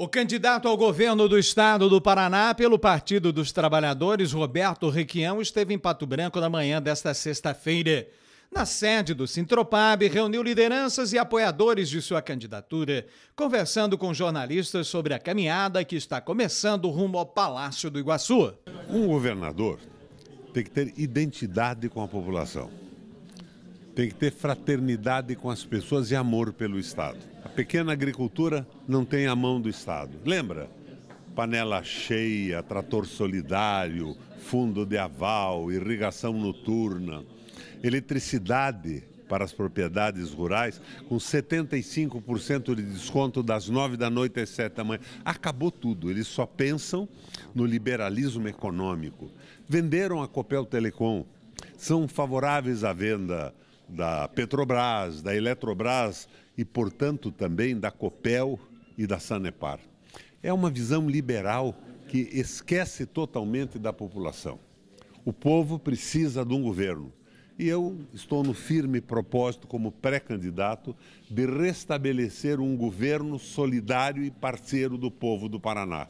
O candidato ao governo do estado do Paraná pelo Partido dos Trabalhadores, Roberto Requião, esteve em Pato Branco na manhã desta sexta-feira. Na sede do Sintropab, reuniu lideranças e apoiadores de sua candidatura, conversando com jornalistas sobre a caminhada que está começando rumo ao Palácio do Iguaçu. Um governador tem que ter identidade com a população. Tem que ter fraternidade com as pessoas e amor pelo Estado. A pequena agricultura não tem a mão do Estado. Lembra? Panela cheia, trator solidário, fundo de aval, irrigação noturna, eletricidade para as propriedades rurais, com 75% de desconto das 9 da noite às 7 da manhã. Acabou tudo, eles só pensam no liberalismo econômico. Venderam a Copel Telecom, são favoráveis à venda da Petrobras, da Eletrobras e, portanto, também da Copel e da Sanepar. É uma visão liberal que esquece totalmente da população. O povo precisa de um governo. E eu estou no firme propósito, como pré-candidato, de restabelecer um governo solidário e parceiro do povo do Paraná.